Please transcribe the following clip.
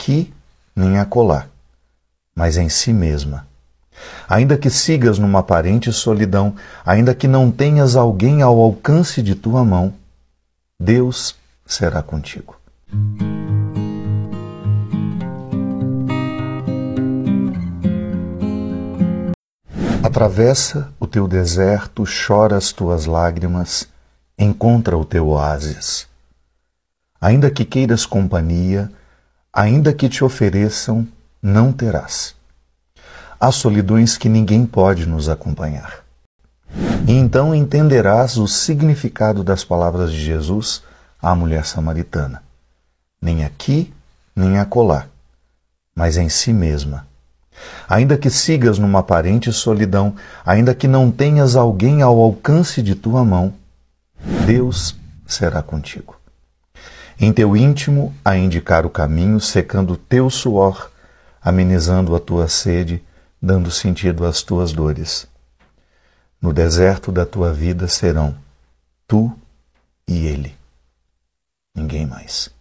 aqui nem acolá, mas em si mesma. Ainda que sigas numa aparente solidão, ainda que não tenhas alguém ao alcance de tua mão, Deus será contigo. Atravessa o teu deserto, chora as tuas lágrimas, encontra o teu oásis. Ainda que queiras companhia, ainda que te ofereçam, não terás. Há solidões que ninguém pode nos acompanhar. E então entenderás o significado das palavras de Jesus à mulher samaritana: nem aqui, nem acolá, mas em si mesma. Ainda que sigas numa aparente solidão, ainda que não tenhas alguém ao alcance de tua mão, Deus será contigo em teu íntimo a indicar o caminho, secando o teu suor, amenizando a tua sede, dando sentido às tuas dores. No deserto da tua vida serão tu e ele, ninguém mais.